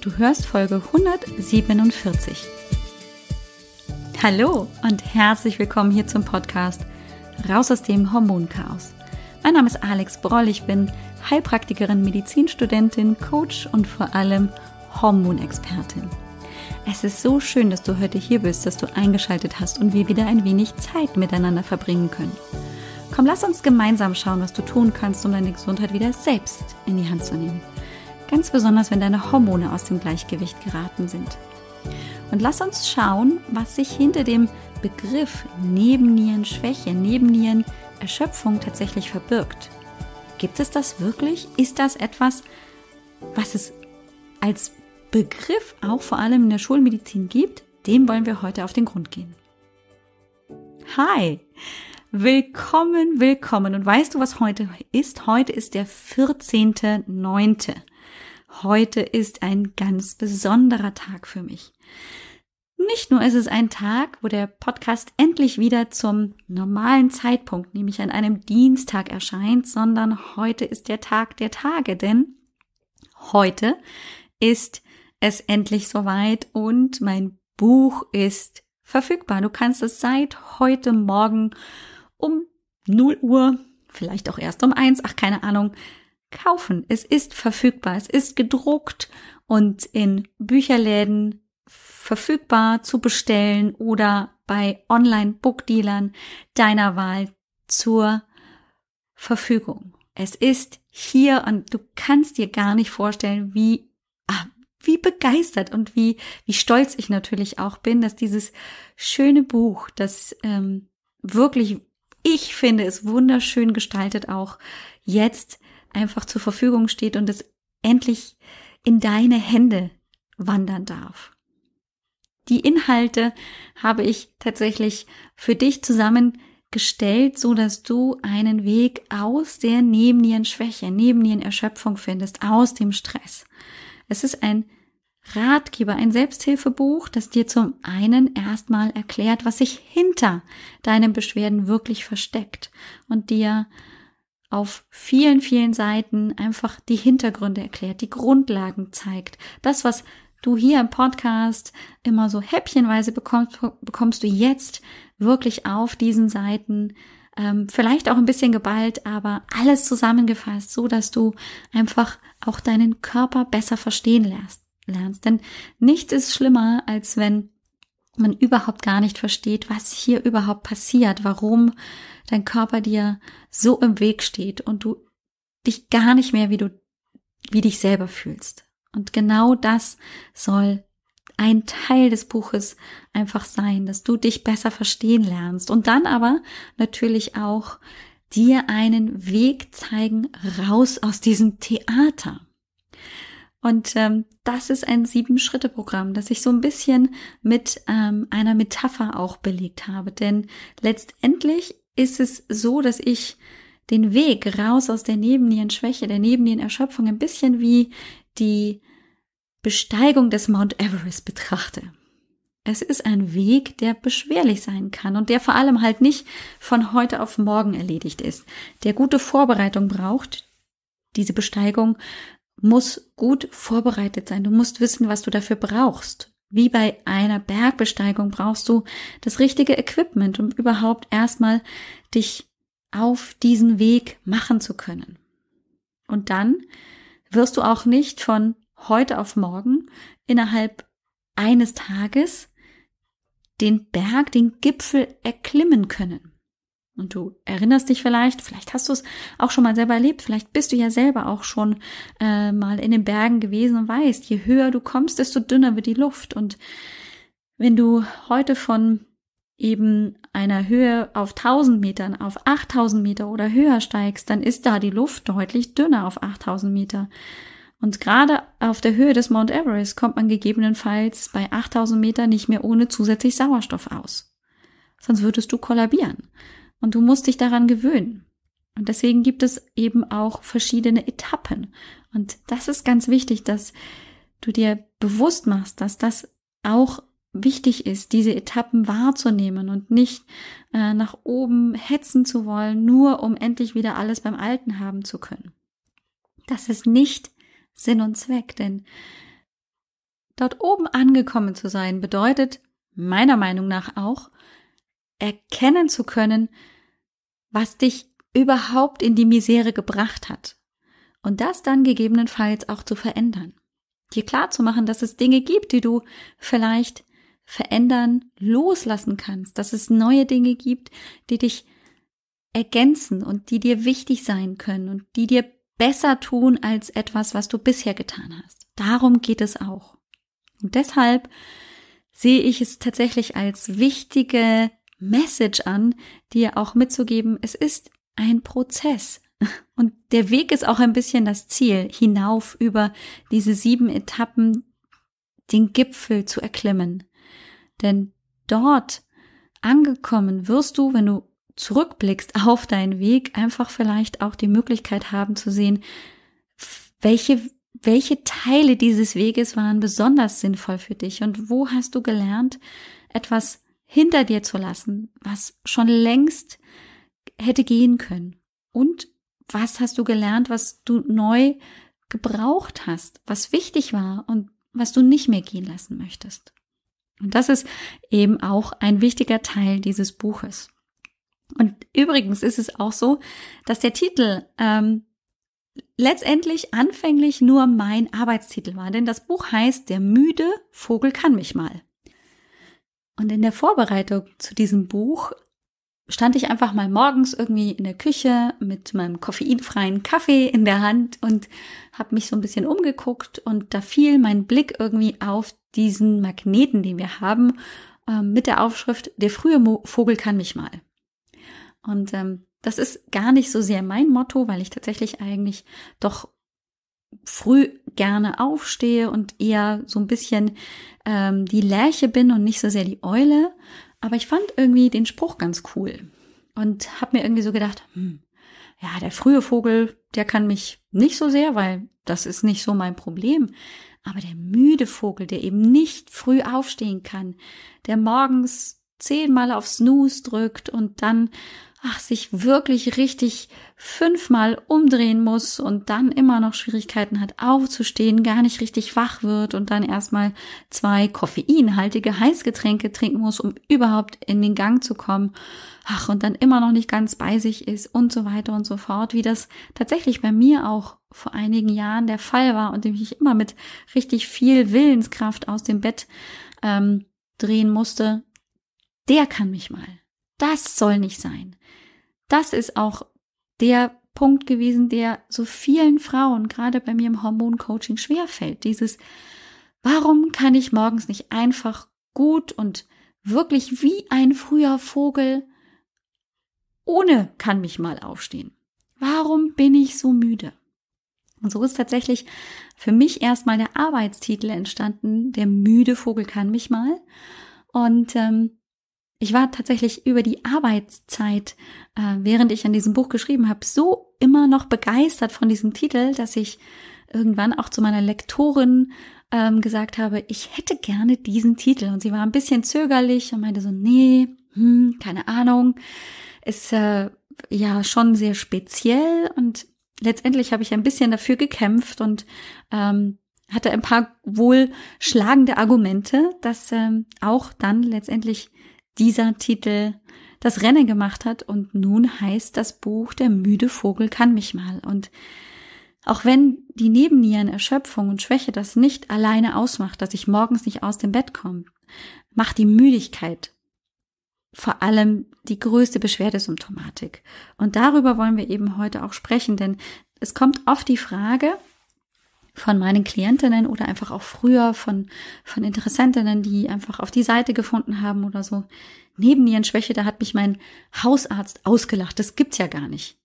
Du hörst Folge 147. Hallo und herzlich willkommen hier zum Podcast Raus aus dem Hormonchaos. Mein Name ist Alex Broll, ich bin Heilpraktikerin, Medizinstudentin, Coach und vor allem Hormonexpertin. Es ist so schön, dass du heute hier bist, dass du eingeschaltet hast und wir wieder ein wenig Zeit miteinander verbringen können. Komm, lass uns gemeinsam schauen, was du tun kannst, um deine Gesundheit wieder selbst in die Hand zu nehmen ganz besonders wenn deine Hormone aus dem Gleichgewicht geraten sind. Und lass uns schauen, was sich hinter dem Begriff Nebennierenschwäche, Nebennierenerschöpfung tatsächlich verbirgt. Gibt es das wirklich? Ist das etwas, was es als Begriff auch vor allem in der Schulmedizin gibt? Dem wollen wir heute auf den Grund gehen. Hi! Willkommen, willkommen. Und weißt du, was heute ist? Heute ist der 14.9 heute ist ein ganz besonderer Tag für mich. Nicht nur ist es ein Tag, wo der Podcast endlich wieder zum normalen Zeitpunkt, nämlich an einem Dienstag erscheint, sondern heute ist der Tag der Tage, denn heute ist es endlich soweit und mein Buch ist verfügbar. Du kannst es seit heute Morgen um 0 Uhr, vielleicht auch erst um 1, ach keine Ahnung, kaufen. Es ist verfügbar, es ist gedruckt und in Bücherläden verfügbar zu bestellen oder bei Online-Bookdealern deiner Wahl zur Verfügung. Es ist hier und du kannst dir gar nicht vorstellen, wie ah, wie begeistert und wie wie stolz ich natürlich auch bin, dass dieses schöne Buch, das ähm, wirklich ich finde es wunderschön gestaltet auch jetzt einfach zur Verfügung steht und es endlich in deine Hände wandern darf. Die Inhalte habe ich tatsächlich für dich zusammengestellt, so dass du einen Weg aus der Nebennierenschwäche, Nebennierenerschöpfung findest, aus dem Stress. Es ist ein Ratgeber, ein Selbsthilfebuch, das dir zum einen erstmal erklärt, was sich hinter deinen Beschwerden wirklich versteckt und dir auf vielen, vielen Seiten einfach die Hintergründe erklärt, die Grundlagen zeigt. Das, was du hier im Podcast immer so häppchenweise bekommst, bekommst du jetzt wirklich auf diesen Seiten. Ähm, vielleicht auch ein bisschen geballt, aber alles zusammengefasst, so dass du einfach auch deinen Körper besser verstehen lernst. lernst. Denn nichts ist schlimmer, als wenn man überhaupt gar nicht versteht, was hier überhaupt passiert, warum dein Körper dir so im Weg steht und du dich gar nicht mehr wie du, wie dich selber fühlst. Und genau das soll ein Teil des Buches einfach sein, dass du dich besser verstehen lernst und dann aber natürlich auch dir einen Weg zeigen raus aus diesem Theater. Und ähm, das ist ein Sieben-Schritte-Programm, das ich so ein bisschen mit ähm, einer Metapher auch belegt habe. Denn letztendlich ist es so, dass ich den Weg raus aus der Nebennierenschwäche, der Nebennierenerschöpfung ein bisschen wie die Besteigung des Mount Everest betrachte. Es ist ein Weg, der beschwerlich sein kann und der vor allem halt nicht von heute auf morgen erledigt ist, der gute Vorbereitung braucht, diese Besteigung muss gut vorbereitet sein. Du musst wissen, was du dafür brauchst. Wie bei einer Bergbesteigung brauchst du das richtige Equipment, um überhaupt erstmal dich auf diesen Weg machen zu können. Und dann wirst du auch nicht von heute auf morgen innerhalb eines Tages den Berg, den Gipfel erklimmen können. Und du erinnerst dich vielleicht, vielleicht hast du es auch schon mal selber erlebt, vielleicht bist du ja selber auch schon äh, mal in den Bergen gewesen und weißt, je höher du kommst, desto dünner wird die Luft. Und wenn du heute von eben einer Höhe auf 1000 Metern, auf 8000 Meter oder höher steigst, dann ist da die Luft deutlich dünner auf 8000 Meter. Und gerade auf der Höhe des Mount Everest kommt man gegebenenfalls bei 8000 Meter nicht mehr ohne zusätzlich Sauerstoff aus. Sonst würdest du kollabieren. Und du musst dich daran gewöhnen. Und deswegen gibt es eben auch verschiedene Etappen. Und das ist ganz wichtig, dass du dir bewusst machst, dass das auch wichtig ist, diese Etappen wahrzunehmen und nicht äh, nach oben hetzen zu wollen, nur um endlich wieder alles beim Alten haben zu können. Das ist nicht Sinn und Zweck, denn dort oben angekommen zu sein bedeutet meiner Meinung nach auch, erkennen zu können, was dich überhaupt in die Misere gebracht hat. Und das dann gegebenenfalls auch zu verändern. Dir klar zu machen, dass es Dinge gibt, die du vielleicht verändern, loslassen kannst, dass es neue Dinge gibt, die dich ergänzen und die dir wichtig sein können und die dir besser tun als etwas, was du bisher getan hast. Darum geht es auch. Und deshalb sehe ich es tatsächlich als wichtige Message an, dir auch mitzugeben, es ist ein Prozess. Und der Weg ist auch ein bisschen das Ziel, hinauf über diese sieben Etappen den Gipfel zu erklimmen. Denn dort angekommen wirst du, wenn du zurückblickst auf deinen Weg, einfach vielleicht auch die Möglichkeit haben zu sehen, welche, welche Teile dieses Weges waren besonders sinnvoll für dich und wo hast du gelernt, etwas hinter dir zu lassen, was schon längst hätte gehen können? Und was hast du gelernt, was du neu gebraucht hast, was wichtig war und was du nicht mehr gehen lassen möchtest? Und das ist eben auch ein wichtiger Teil dieses Buches. Und übrigens ist es auch so, dass der Titel ähm, letztendlich anfänglich nur mein Arbeitstitel war, denn das Buch heißt Der müde Vogel kann mich mal. Und in der Vorbereitung zu diesem Buch stand ich einfach mal morgens irgendwie in der Küche mit meinem koffeinfreien Kaffee in der Hand und habe mich so ein bisschen umgeguckt und da fiel mein Blick irgendwie auf diesen Magneten, den wir haben, ähm, mit der Aufschrift Der frühe Vogel kann mich mal. Und ähm, das ist gar nicht so sehr mein Motto, weil ich tatsächlich eigentlich doch früh gerne aufstehe und eher so ein bisschen ähm, die Lerche bin und nicht so sehr die Eule. Aber ich fand irgendwie den Spruch ganz cool und habe mir irgendwie so gedacht, hm, ja, der frühe Vogel, der kann mich nicht so sehr, weil das ist nicht so mein Problem. Aber der müde Vogel, der eben nicht früh aufstehen kann, der morgens zehnmal auf Snooze drückt und dann ach, sich wirklich richtig fünfmal umdrehen muss und dann immer noch Schwierigkeiten hat aufzustehen, gar nicht richtig wach wird und dann erstmal zwei koffeinhaltige Heißgetränke trinken muss, um überhaupt in den Gang zu kommen, ach, und dann immer noch nicht ganz bei sich ist und so weiter und so fort, wie das tatsächlich bei mir auch vor einigen Jahren der Fall war und dem ich immer mit richtig viel Willenskraft aus dem Bett ähm, drehen musste, der kann mich mal. Das soll nicht sein. Das ist auch der Punkt gewesen, der so vielen Frauen gerade bei mir im Hormoncoaching schwerfällt. Dieses, warum kann ich morgens nicht einfach gut und wirklich wie ein früher Vogel ohne kann mich mal aufstehen? Warum bin ich so müde? Und so ist tatsächlich für mich erstmal der Arbeitstitel entstanden, der müde Vogel kann mich mal. Und ähm, ich war tatsächlich über die Arbeitszeit, äh, während ich an diesem Buch geschrieben habe, so immer noch begeistert von diesem Titel, dass ich irgendwann auch zu meiner Lektorin ähm, gesagt habe, ich hätte gerne diesen Titel. Und sie war ein bisschen zögerlich und meinte so, nee, hm, keine Ahnung, ist äh, ja schon sehr speziell. Und letztendlich habe ich ein bisschen dafür gekämpft und ähm, hatte ein paar wohl schlagende Argumente, dass ähm, auch dann letztendlich dieser Titel das Rennen gemacht hat und nun heißt das Buch Der müde Vogel kann mich mal. Und auch wenn die Nebennieren Erschöpfung und Schwäche das nicht alleine ausmacht, dass ich morgens nicht aus dem Bett komme, macht die Müdigkeit vor allem die größte Beschwerdesymptomatik. Und darüber wollen wir eben heute auch sprechen, denn es kommt oft die Frage, von meinen Klientinnen oder einfach auch früher von, von Interessentinnen, die einfach auf die Seite gefunden haben oder so. Nebennierenschwäche, da hat mich mein Hausarzt ausgelacht. Das gibt's ja gar nicht.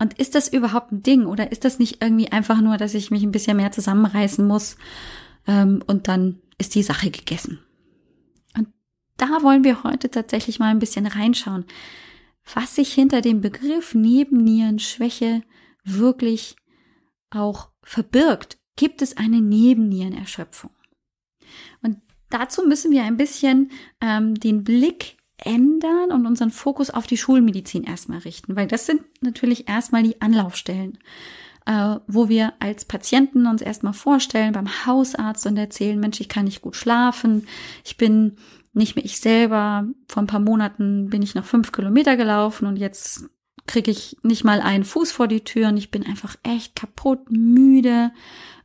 Und ist das überhaupt ein Ding oder ist das nicht irgendwie einfach nur, dass ich mich ein bisschen mehr zusammenreißen muss ähm, und dann ist die Sache gegessen? Und da wollen wir heute tatsächlich mal ein bisschen reinschauen, was sich hinter dem Begriff Nebennierenschwäche wirklich auch verbirgt, gibt es eine Nebennierenerschöpfung. Und dazu müssen wir ein bisschen ähm, den Blick ändern und unseren Fokus auf die Schulmedizin erstmal richten, weil das sind natürlich erstmal die Anlaufstellen, äh, wo wir als Patienten uns erstmal vorstellen beim Hausarzt und erzählen, Mensch, ich kann nicht gut schlafen, ich bin nicht mehr ich selber, vor ein paar Monaten bin ich noch fünf Kilometer gelaufen und jetzt kriege ich nicht mal einen Fuß vor die Tür und ich bin einfach echt kaputt, müde.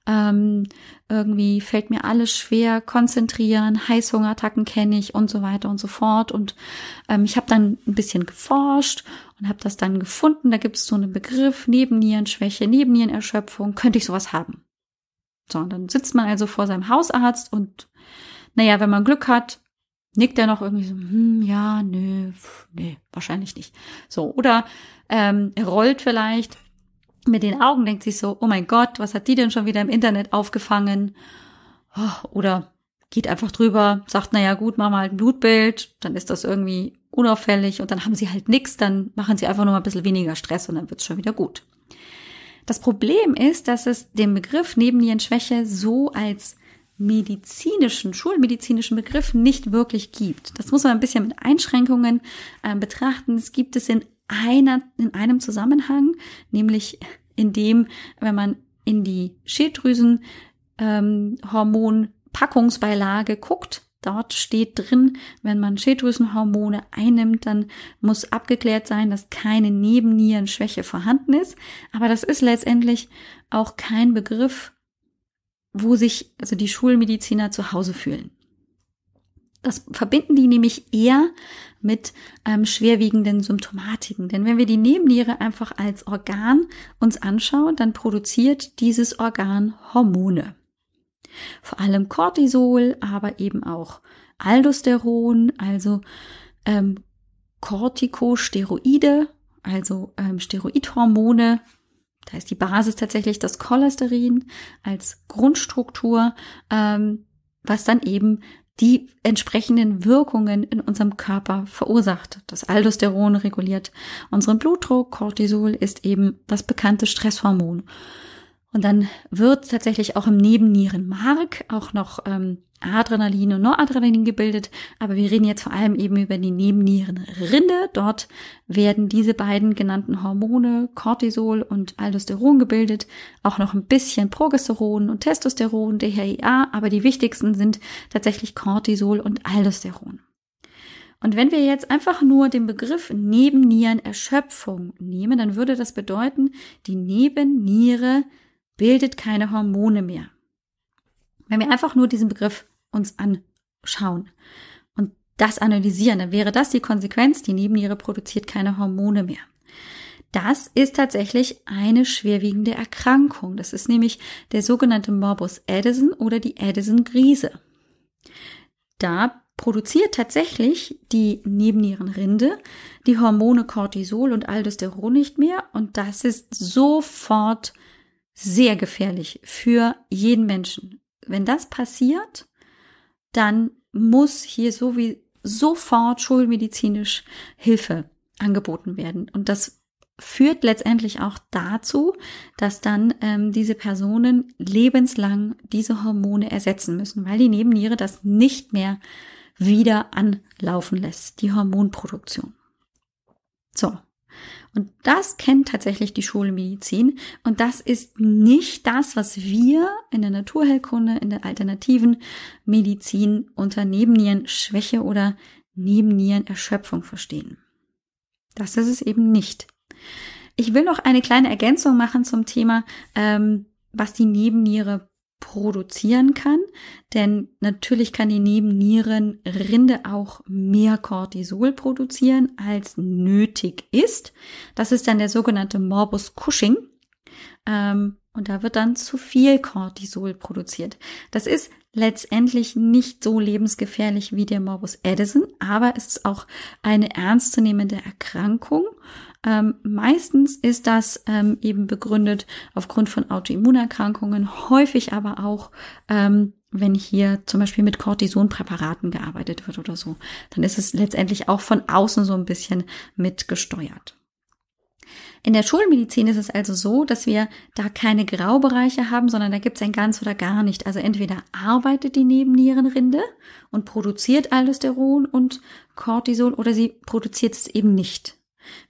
Ähm, irgendwie fällt mir alles schwer, konzentrieren, Heißhungerattacken kenne ich und so weiter und so fort. Und ähm, ich habe dann ein bisschen geforscht und habe das dann gefunden. Da gibt es so einen Begriff, Nebennierenschwäche, Nebennierenerschöpfung, könnte ich sowas haben. So, und dann sitzt man also vor seinem Hausarzt und naja, wenn man Glück hat, nickt er noch irgendwie so, hm, ja, nö, pf, nee, wahrscheinlich nicht. So, oder ähm, er rollt vielleicht mit den Augen, denkt sich so, oh mein Gott, was hat die denn schon wieder im Internet aufgefangen? Oh, oder geht einfach drüber, sagt, naja gut, machen wir halt ein Blutbild, dann ist das irgendwie unauffällig und dann haben sie halt nichts, dann machen sie einfach nur mal ein bisschen weniger Stress und dann wird's schon wieder gut. Das Problem ist, dass es den Begriff Nebennierenschwäche so als medizinischen, schulmedizinischen Begriff nicht wirklich gibt. Das muss man ein bisschen mit Einschränkungen äh, betrachten. Es gibt es in einer, in einem Zusammenhang, nämlich in dem, wenn man in die Schilddrüsenhormonpackungsbeilage ähm, guckt, Dort steht drin, wenn man Schilddrüsenhormone einnimmt, dann muss abgeklärt sein, dass keine Nebennierenschwäche vorhanden ist. Aber das ist letztendlich auch kein Begriff wo sich also die Schulmediziner zu Hause fühlen. Das verbinden die nämlich eher mit ähm, schwerwiegenden Symptomatiken. Denn wenn wir die Nebenniere einfach als Organ uns anschauen, dann produziert dieses Organ Hormone. Vor allem Cortisol, aber eben auch Aldosteron, also ähm, Corticosteroide, also ähm, Steroidhormone, da ist die Basis tatsächlich das Cholesterin als Grundstruktur, ähm, was dann eben die entsprechenden Wirkungen in unserem Körper verursacht. Das Aldosteron reguliert unseren Blutdruck, Cortisol ist eben das bekannte Stresshormon. Und dann wird tatsächlich auch im Nebennierenmark auch noch ähm, Adrenalin und Noradrenalin gebildet, aber wir reden jetzt vor allem eben über die Nebennierenrinde. Dort werden diese beiden genannten Hormone Cortisol und Aldosteron gebildet, auch noch ein bisschen Progesteron und Testosteron, DHEA, aber die wichtigsten sind tatsächlich Cortisol und Aldosteron. Und wenn wir jetzt einfach nur den Begriff Nebennierenerschöpfung nehmen, dann würde das bedeuten, die Nebenniere bildet keine Hormone mehr. Wenn wir einfach nur diesen Begriff uns anschauen und das analysieren, dann wäre das die Konsequenz, die Nebenniere produziert keine Hormone mehr. Das ist tatsächlich eine schwerwiegende Erkrankung. Das ist nämlich der sogenannte Morbus Addison oder die Addison-Griese. Da produziert tatsächlich die Nebennierenrinde die Hormone Cortisol und Aldosteron nicht mehr und das ist sofort sehr gefährlich für jeden Menschen. Wenn das passiert, dann muss hier so wie sofort schulmedizinisch Hilfe angeboten werden. Und das führt letztendlich auch dazu, dass dann ähm, diese Personen lebenslang diese Hormone ersetzen müssen, weil die Nebenniere das nicht mehr wieder anlaufen lässt, die Hormonproduktion. So, und das kennt tatsächlich die Schulmedizin. Und das ist nicht das, was wir in der Naturheilkunde, in der alternativen Medizin unter Nebennierenschwäche oder Nebennierenerschöpfung verstehen. Das ist es eben nicht. Ich will noch eine kleine Ergänzung machen zum Thema, ähm, was die Nebenniere produzieren kann, denn natürlich kann die Nebennierenrinde auch mehr Cortisol produzieren, als nötig ist. Das ist dann der sogenannte Morbus Cushing. Ähm, und da wird dann zu viel Cortisol produziert. Das ist letztendlich nicht so lebensgefährlich wie der Morbus Edison, aber es ist auch eine ernstzunehmende Erkrankung, ähm, meistens ist das ähm, eben begründet aufgrund von Autoimmunerkrankungen, häufig aber auch ähm, wenn hier zum Beispiel mit Cortisonpräparaten gearbeitet wird oder so, dann ist es letztendlich auch von außen so ein bisschen mitgesteuert. In der Schulmedizin ist es also so, dass wir da keine Graubereiche haben, sondern da gibt es ein ganz oder gar nicht. Also entweder arbeitet die Nebennierenrinde und produziert Aldosteron und Cortisol oder sie produziert es eben nicht.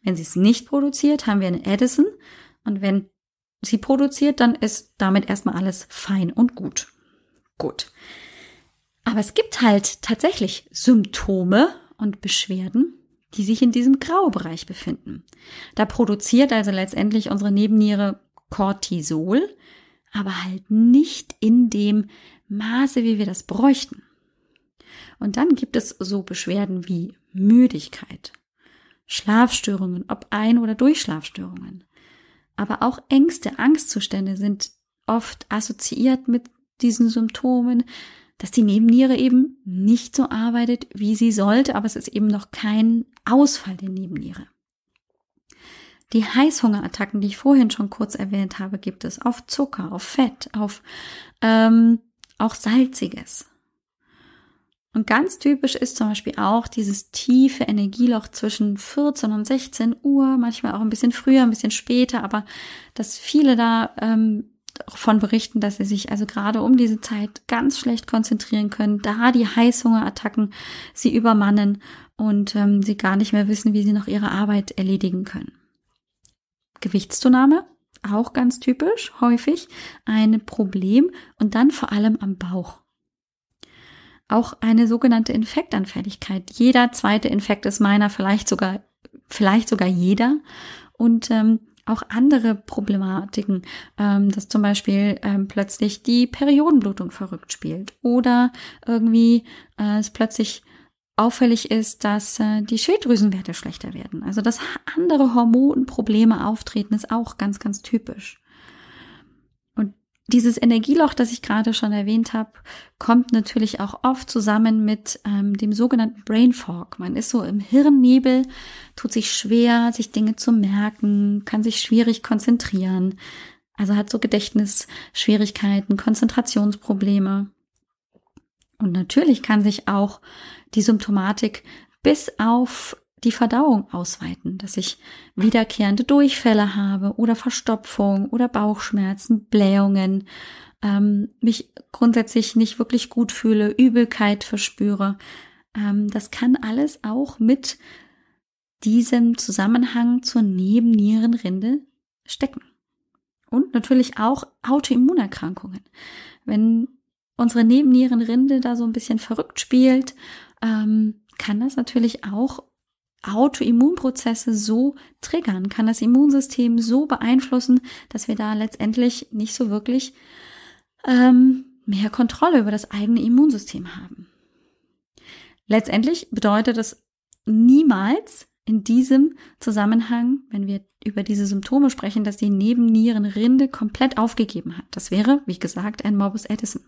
Wenn sie es nicht produziert, haben wir eine Edison. Und wenn sie produziert, dann ist damit erstmal alles fein und gut. Gut. Aber es gibt halt tatsächlich Symptome und Beschwerden, die sich in diesem Graubereich befinden. Da produziert also letztendlich unsere Nebenniere Cortisol, aber halt nicht in dem Maße, wie wir das bräuchten. Und dann gibt es so Beschwerden wie Müdigkeit, Schlafstörungen, ob Ein- oder Durchschlafstörungen. Aber auch Ängste, Angstzustände sind oft assoziiert mit diesen Symptomen, dass die Nebenniere eben nicht so arbeitet, wie sie sollte, aber es ist eben noch kein Ausfall der Nebenniere. Die Heißhungerattacken, die ich vorhin schon kurz erwähnt habe, gibt es auf Zucker, auf Fett, auf ähm, auch Salziges. Und ganz typisch ist zum Beispiel auch dieses tiefe Energieloch zwischen 14 und 16 Uhr, manchmal auch ein bisschen früher, ein bisschen später, aber dass viele da ähm, davon berichten, dass sie sich also gerade um diese Zeit ganz schlecht konzentrieren können, da die Heißhungerattacken sie übermannen und ähm, sie gar nicht mehr wissen, wie sie noch ihre Arbeit erledigen können. Gewichtszunahme, auch ganz typisch, häufig ein Problem und dann vor allem am Bauch auch eine sogenannte Infektanfälligkeit. Jeder zweite Infekt ist meiner, vielleicht sogar, vielleicht sogar jeder. Und ähm, auch andere Problematiken, ähm, dass zum Beispiel ähm, plötzlich die Periodenblutung verrückt spielt oder irgendwie äh, es plötzlich auffällig ist, dass äh, die Schilddrüsenwerte schlechter werden. Also dass andere Hormonprobleme auftreten, ist auch ganz, ganz typisch. Dieses Energieloch, das ich gerade schon erwähnt habe, kommt natürlich auch oft zusammen mit ähm, dem sogenannten Brain Fog. Man ist so im Hirnnebel, tut sich schwer, sich Dinge zu merken, kann sich schwierig konzentrieren, also hat so Gedächtnisschwierigkeiten, Konzentrationsprobleme. Und natürlich kann sich auch die Symptomatik bis auf die Verdauung ausweiten, dass ich wiederkehrende Durchfälle habe oder Verstopfung oder Bauchschmerzen, Blähungen, ähm, mich grundsätzlich nicht wirklich gut fühle, Übelkeit verspüre. Ähm, das kann alles auch mit diesem Zusammenhang zur Nebennierenrinde stecken. Und natürlich auch Autoimmunerkrankungen. Wenn unsere Nebennierenrinde da so ein bisschen verrückt spielt, ähm, kann das natürlich auch Autoimmunprozesse so triggern, kann das Immunsystem so beeinflussen, dass wir da letztendlich nicht so wirklich ähm, mehr Kontrolle über das eigene Immunsystem haben. Letztendlich bedeutet es niemals in diesem Zusammenhang, wenn wir über diese Symptome sprechen, dass die Nebennierenrinde komplett aufgegeben hat. Das wäre, wie gesagt, ein Morbus Edison.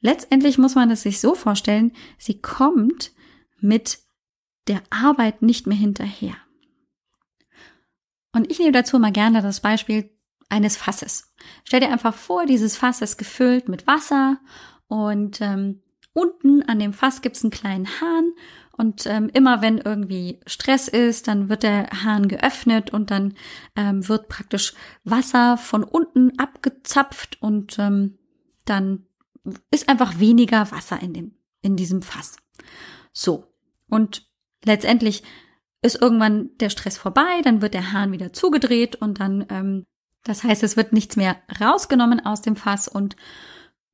Letztendlich muss man es sich so vorstellen, sie kommt mit der Arbeit nicht mehr hinterher. Und ich nehme dazu mal gerne das Beispiel eines Fasses. Stell dir einfach vor, dieses Fass ist gefüllt mit Wasser und ähm, unten an dem Fass gibt's einen kleinen Hahn und ähm, immer wenn irgendwie Stress ist, dann wird der Hahn geöffnet und dann ähm, wird praktisch Wasser von unten abgezapft und ähm, dann ist einfach weniger Wasser in dem in diesem Fass. So und letztendlich ist irgendwann der Stress vorbei, dann wird der Hahn wieder zugedreht und dann, ähm, das heißt, es wird nichts mehr rausgenommen aus dem Fass und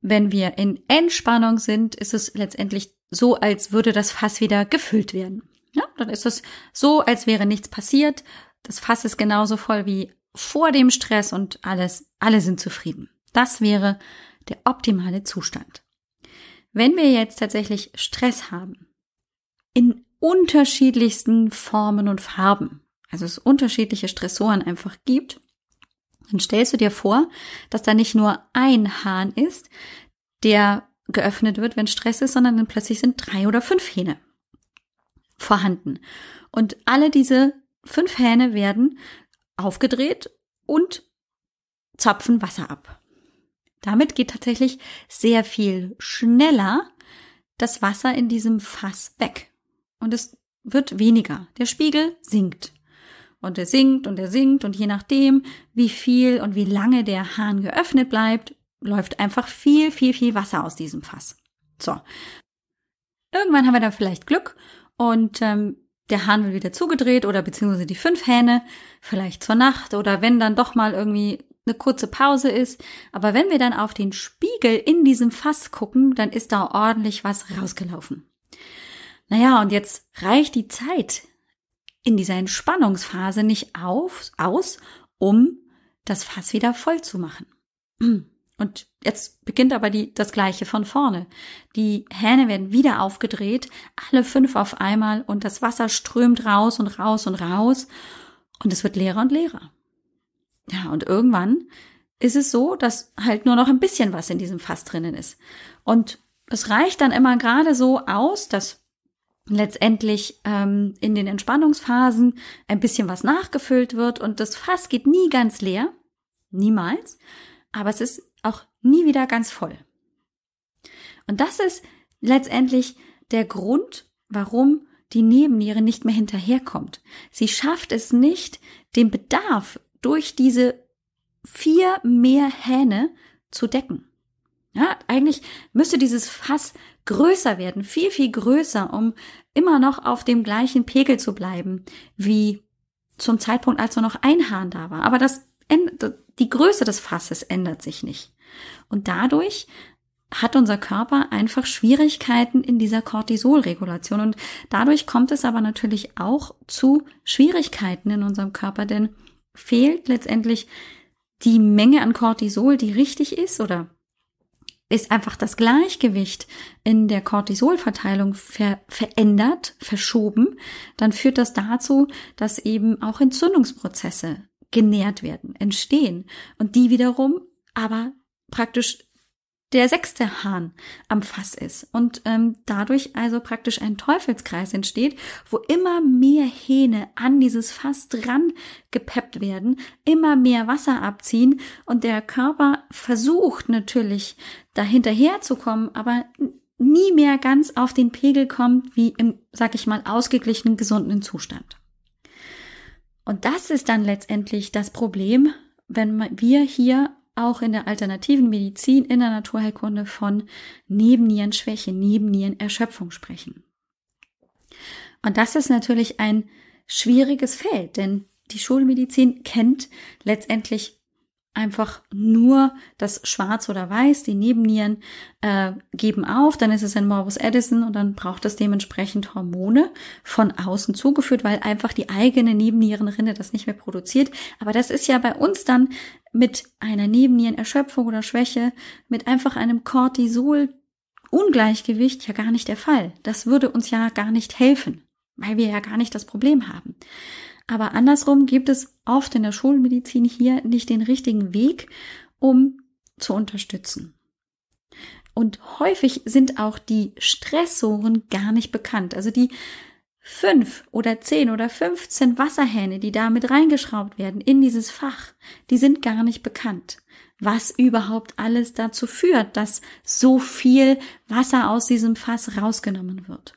wenn wir in Entspannung sind, ist es letztendlich so, als würde das Fass wieder gefüllt werden. Ja, dann ist es so, als wäre nichts passiert. Das Fass ist genauso voll wie vor dem Stress und alles, alle sind zufrieden. Das wäre der optimale Zustand. Wenn wir jetzt tatsächlich Stress haben, in unterschiedlichsten Formen und Farben. Also es unterschiedliche Stressoren einfach gibt. Dann stellst du dir vor, dass da nicht nur ein Hahn ist, der geöffnet wird, wenn Stress ist, sondern dann plötzlich sind drei oder fünf Hähne vorhanden. Und alle diese fünf Hähne werden aufgedreht und zapfen Wasser ab. Damit geht tatsächlich sehr viel schneller das Wasser in diesem Fass weg und es wird weniger. Der Spiegel sinkt. Und er sinkt und er sinkt und je nachdem, wie viel und wie lange der Hahn geöffnet bleibt, läuft einfach viel, viel, viel Wasser aus diesem Fass. So. Irgendwann haben wir dann vielleicht Glück und ähm, der Hahn wird wieder zugedreht oder beziehungsweise die fünf Hähne, vielleicht zur Nacht oder wenn dann doch mal irgendwie eine kurze Pause ist. Aber wenn wir dann auf den Spiegel in diesem Fass gucken, dann ist da ordentlich was rausgelaufen. Naja, und jetzt reicht die Zeit in dieser Entspannungsphase nicht auf, aus, um das Fass wieder voll zu machen. Und jetzt beginnt aber die, das Gleiche von vorne. Die Hähne werden wieder aufgedreht, alle fünf auf einmal und das Wasser strömt raus und raus und raus und es wird leerer und leerer. Ja, und irgendwann ist es so, dass halt nur noch ein bisschen was in diesem Fass drinnen ist. Und es reicht dann immer gerade so aus, dass letztendlich ähm, in den Entspannungsphasen ein bisschen was nachgefüllt wird und das Fass geht nie ganz leer, niemals, aber es ist auch nie wieder ganz voll. Und das ist letztendlich der Grund, warum die Nebenniere nicht mehr hinterherkommt. Sie schafft es nicht, den Bedarf durch diese vier mehr Hähne zu decken. Ja, eigentlich müsste dieses Fass größer werden, viel, viel größer, um immer noch auf dem gleichen Pegel zu bleiben, wie zum Zeitpunkt, als nur noch ein Hahn da war. Aber das, die Größe des Fasses ändert sich nicht. Und dadurch hat unser Körper einfach Schwierigkeiten in dieser Cortisolregulation. Und dadurch kommt es aber natürlich auch zu Schwierigkeiten in unserem Körper, denn fehlt letztendlich die Menge an Cortisol, die richtig ist oder ist einfach das Gleichgewicht in der Cortisolverteilung ver verändert, verschoben, dann führt das dazu, dass eben auch Entzündungsprozesse genährt werden, entstehen und die wiederum aber praktisch der sechste Hahn am Fass ist und ähm, dadurch also praktisch ein Teufelskreis entsteht, wo immer mehr Hähne an dieses Fass dran gepeppt werden, immer mehr Wasser abziehen und der Körper versucht natürlich dahinterher zu kommen, aber nie mehr ganz auf den Pegel kommt wie im, sag ich mal, ausgeglichenen, gesunden Zustand. Und das ist dann letztendlich das Problem, wenn wir hier auch in der alternativen Medizin, in der Naturheilkunde von Nebennierenschwäche, Nebennierenerschöpfung sprechen. Und das ist natürlich ein schwieriges Feld, denn die Schulmedizin kennt letztendlich einfach nur das Schwarz oder Weiß, die Nebennieren äh, geben auf, dann ist es ein Morbus Edison und dann braucht es dementsprechend Hormone von außen zugeführt, weil einfach die eigene Nebennierenrinde das nicht mehr produziert. Aber das ist ja bei uns dann mit einer Nebennierenerschöpfung oder Schwäche, mit einfach einem Cortisol Ungleichgewicht ja gar nicht der Fall. Das würde uns ja gar nicht helfen, weil wir ja gar nicht das Problem haben. Aber andersrum gibt es oft in der Schulmedizin hier nicht den richtigen Weg, um zu unterstützen. Und häufig sind auch die Stressoren gar nicht bekannt. Also die fünf oder zehn oder 15 Wasserhähne, die damit reingeschraubt werden in dieses Fach, die sind gar nicht bekannt. Was überhaupt alles dazu führt, dass so viel Wasser aus diesem Fass rausgenommen wird.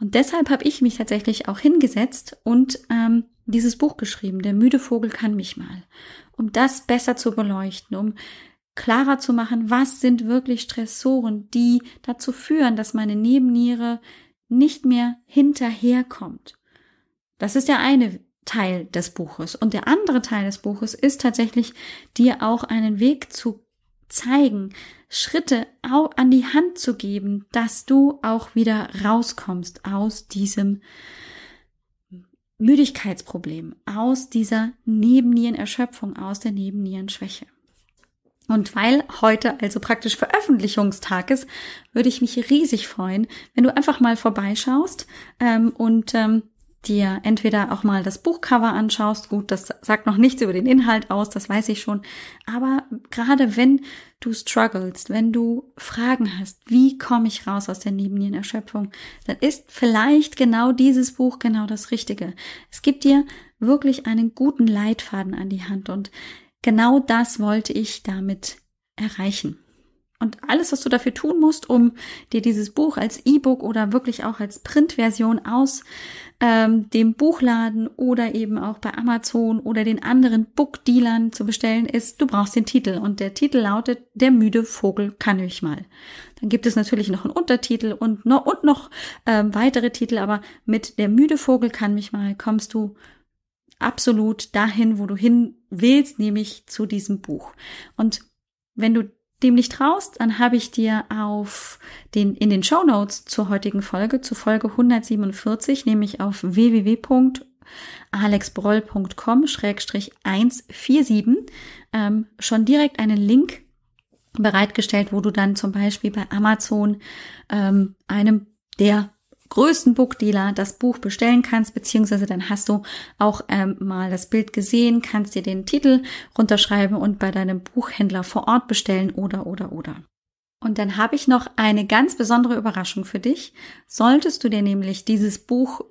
Und deshalb habe ich mich tatsächlich auch hingesetzt und ähm, dieses Buch geschrieben, Der müde Vogel kann mich mal, um das besser zu beleuchten, um klarer zu machen, was sind wirklich Stressoren, die dazu führen, dass meine Nebenniere nicht mehr hinterherkommt. Das ist der eine Teil des Buches. Und der andere Teil des Buches ist tatsächlich, dir auch einen Weg zu zeigen, Schritte auch an die Hand zu geben, dass du auch wieder rauskommst aus diesem Müdigkeitsproblem, aus dieser Nebennierenerschöpfung, aus der Nebennierenschwäche. Und weil heute also praktisch Veröffentlichungstag ist, würde ich mich riesig freuen, wenn du einfach mal vorbeischaust ähm, und ähm, dir entweder auch mal das Buchcover anschaust. Gut, das sagt noch nichts über den Inhalt aus, das weiß ich schon. Aber gerade wenn du struggles, wenn du Fragen hast, wie komme ich raus aus der Nebennierenerschöpfung, dann ist vielleicht genau dieses Buch genau das Richtige. Es gibt dir wirklich einen guten Leitfaden an die Hand und genau das wollte ich damit erreichen. Und alles, was du dafür tun musst, um dir dieses Buch als E-Book oder wirklich auch als Printversion aus ähm, dem Buchladen oder eben auch bei Amazon oder den anderen Bookdealern zu bestellen, ist, du brauchst den Titel. Und der Titel lautet Der müde Vogel kann ich mal. Dann gibt es natürlich noch einen Untertitel und noch, und noch ähm, weitere Titel, aber mit Der müde Vogel kann mich mal kommst du absolut dahin, wo du hin willst, nämlich zu diesem Buch. Und wenn du dem nicht traust, dann habe ich dir auf den, in den Show Notes zur heutigen Folge, zu Folge 147, nämlich auf www.alexbroll.com-147 ähm, schon direkt einen Link bereitgestellt, wo du dann zum Beispiel bei Amazon ähm, einem der größten Bookdealer das Buch bestellen kannst, beziehungsweise dann hast du auch ähm, mal das Bild gesehen, kannst dir den Titel runterschreiben und bei deinem Buchhändler vor Ort bestellen oder oder oder. Und dann habe ich noch eine ganz besondere Überraschung für dich. Solltest du dir nämlich dieses Buch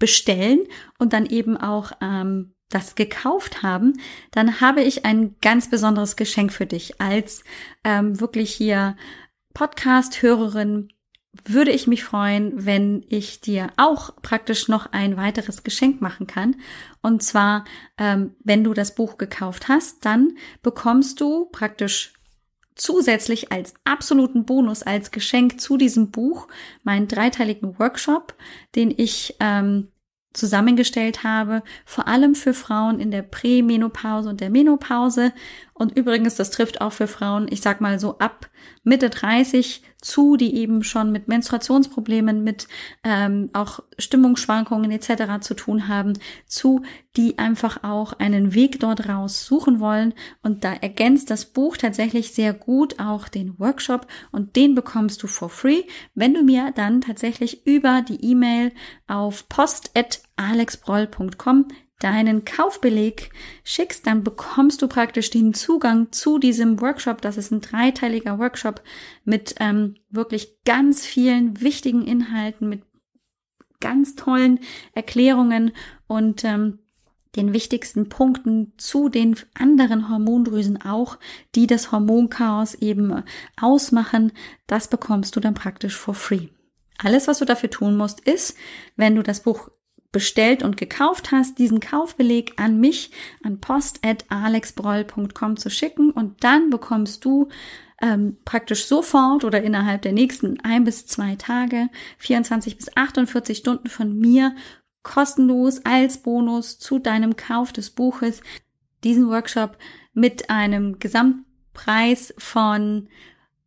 bestellen und dann eben auch ähm, das gekauft haben, dann habe ich ein ganz besonderes Geschenk für dich als ähm, wirklich hier Podcast-Hörerin würde ich mich freuen, wenn ich dir auch praktisch noch ein weiteres Geschenk machen kann. Und zwar, ähm, wenn du das Buch gekauft hast, dann bekommst du praktisch zusätzlich als absoluten Bonus, als Geschenk zu diesem Buch meinen dreiteiligen Workshop, den ich ähm, zusammengestellt habe, vor allem für Frauen in der Prämenopause und der Menopause. Und übrigens, das trifft auch für Frauen, ich sag mal so ab Mitte 30 zu, die eben schon mit Menstruationsproblemen, mit ähm, auch Stimmungsschwankungen etc. zu tun haben, zu, die einfach auch einen Weg dort raus suchen wollen. Und da ergänzt das Buch tatsächlich sehr gut auch den Workshop und den bekommst du for free, wenn du mir dann tatsächlich über die E-Mail auf post.alexbroll.com deinen Kaufbeleg schickst, dann bekommst du praktisch den Zugang zu diesem Workshop. Das ist ein dreiteiliger Workshop mit ähm, wirklich ganz vielen wichtigen Inhalten, mit ganz tollen Erklärungen und ähm, den wichtigsten Punkten zu den anderen Hormondrüsen auch, die das Hormonchaos eben äh, ausmachen. Das bekommst du dann praktisch for free. Alles, was du dafür tun musst, ist, wenn du das Buch bestellt und gekauft hast, diesen Kaufbeleg an mich, an post.alexbroll.com zu schicken und dann bekommst du ähm, praktisch sofort oder innerhalb der nächsten ein bis zwei Tage, 24 bis 48 Stunden von mir kostenlos als Bonus zu deinem Kauf des Buches diesen Workshop mit einem Gesamtpreis von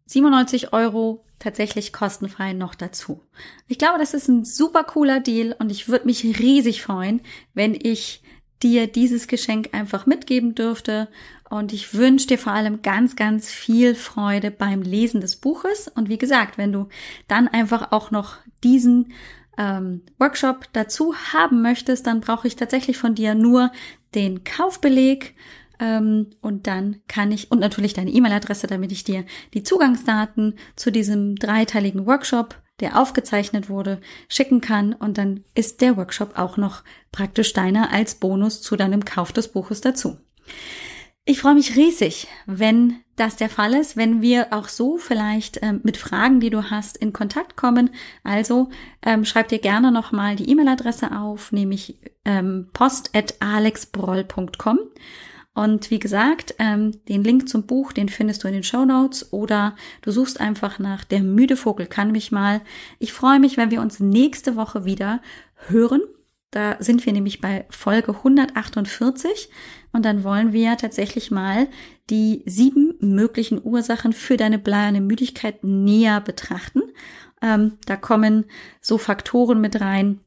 97 Euro tatsächlich kostenfrei noch dazu. Ich glaube, das ist ein super cooler Deal und ich würde mich riesig freuen, wenn ich dir dieses Geschenk einfach mitgeben dürfte. Und ich wünsche dir vor allem ganz, ganz viel Freude beim Lesen des Buches. Und wie gesagt, wenn du dann einfach auch noch diesen ähm, Workshop dazu haben möchtest, dann brauche ich tatsächlich von dir nur den Kaufbeleg ähm, und dann kann ich, und natürlich deine E-Mail-Adresse, damit ich dir die Zugangsdaten zu diesem dreiteiligen Workshop, der aufgezeichnet wurde, schicken kann. Und dann ist der Workshop auch noch praktisch deiner als Bonus zu deinem Kauf des Buches dazu. Ich freue mich riesig, wenn das der Fall ist, wenn wir auch so vielleicht ähm, mit Fragen, die du hast, in Kontakt kommen. Also ähm, schreib dir gerne nochmal die E-Mail-Adresse auf, nämlich ähm, post.alexbroll.com und wie gesagt, ähm, den Link zum Buch, den findest du in den Show Notes oder du suchst einfach nach Der müde Vogel kann mich mal. Ich freue mich, wenn wir uns nächste Woche wieder hören. Da sind wir nämlich bei Folge 148 und dann wollen wir tatsächlich mal die sieben möglichen Ursachen für deine bleierne Müdigkeit näher betrachten. Ähm, da kommen so Faktoren mit rein,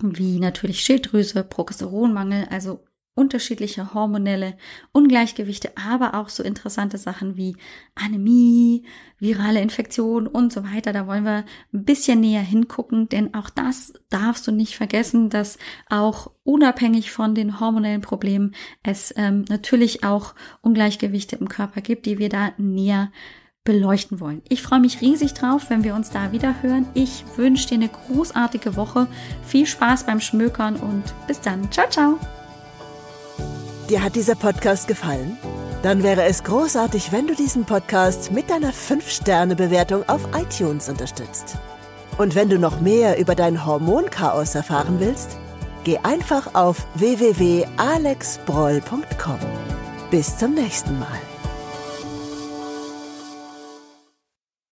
wie natürlich Schilddrüse, Progesteronmangel, also unterschiedliche hormonelle Ungleichgewichte, aber auch so interessante Sachen wie Anämie, virale Infektionen und so weiter. Da wollen wir ein bisschen näher hingucken, denn auch das darfst du nicht vergessen, dass auch unabhängig von den hormonellen Problemen es ähm, natürlich auch Ungleichgewichte im Körper gibt, die wir da näher beleuchten wollen. Ich freue mich riesig drauf, wenn wir uns da wieder hören. Ich wünsche dir eine großartige Woche, viel Spaß beim Schmökern und bis dann. Ciao, ciao. Dir hat dieser Podcast gefallen? Dann wäre es großartig, wenn du diesen Podcast mit deiner 5-Sterne-Bewertung auf iTunes unterstützt. Und wenn du noch mehr über dein Hormonchaos erfahren willst, geh einfach auf www.alexbroll.com. Bis zum nächsten Mal.